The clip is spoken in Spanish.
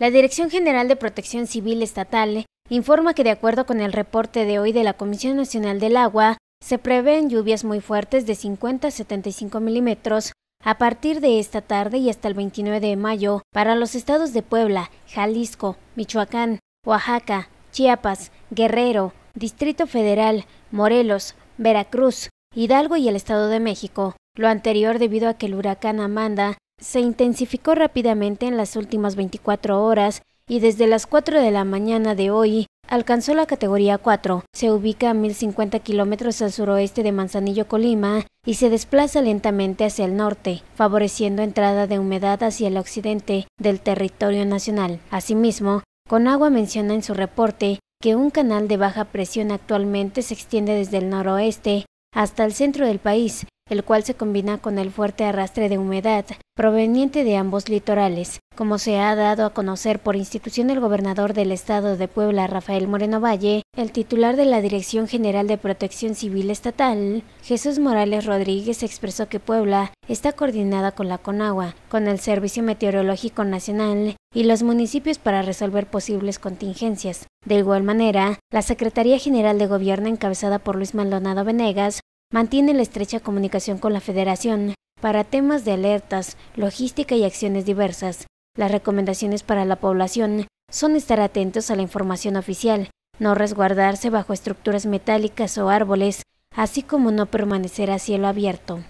La Dirección General de Protección Civil Estatal informa que de acuerdo con el reporte de hoy de la Comisión Nacional del Agua, se prevén lluvias muy fuertes de 50 a 75 milímetros a partir de esta tarde y hasta el 29 de mayo para los estados de Puebla, Jalisco, Michoacán, Oaxaca, Chiapas, Guerrero, Distrito Federal, Morelos, Veracruz, Hidalgo y el Estado de México. Lo anterior debido a que el huracán Amanda se intensificó rápidamente en las últimas 24 horas y desde las 4 de la mañana de hoy alcanzó la categoría 4. Se ubica a 1050 kilómetros al suroeste de Manzanillo, Colima, y se desplaza lentamente hacia el norte, favoreciendo entrada de humedad hacia el occidente del territorio nacional. Asimismo, Conagua menciona en su reporte que un canal de baja presión actualmente se extiende desde el noroeste hasta el centro del país, el cual se combina con el fuerte arrastre de humedad proveniente de ambos litorales, como se ha dado a conocer por institución el gobernador del estado de Puebla, Rafael Moreno Valle, el titular de la Dirección General de Protección Civil Estatal, Jesús Morales Rodríguez, expresó que Puebla está coordinada con la CONAGUA, con el Servicio Meteorológico Nacional y los municipios para resolver posibles contingencias. De igual manera, la Secretaría General de Gobierno encabezada por Luis Maldonado Venegas mantiene la estrecha comunicación con la Federación para temas de alertas, logística y acciones diversas. Las recomendaciones para la población son estar atentos a la información oficial, no resguardarse bajo estructuras metálicas o árboles, así como no permanecer a cielo abierto.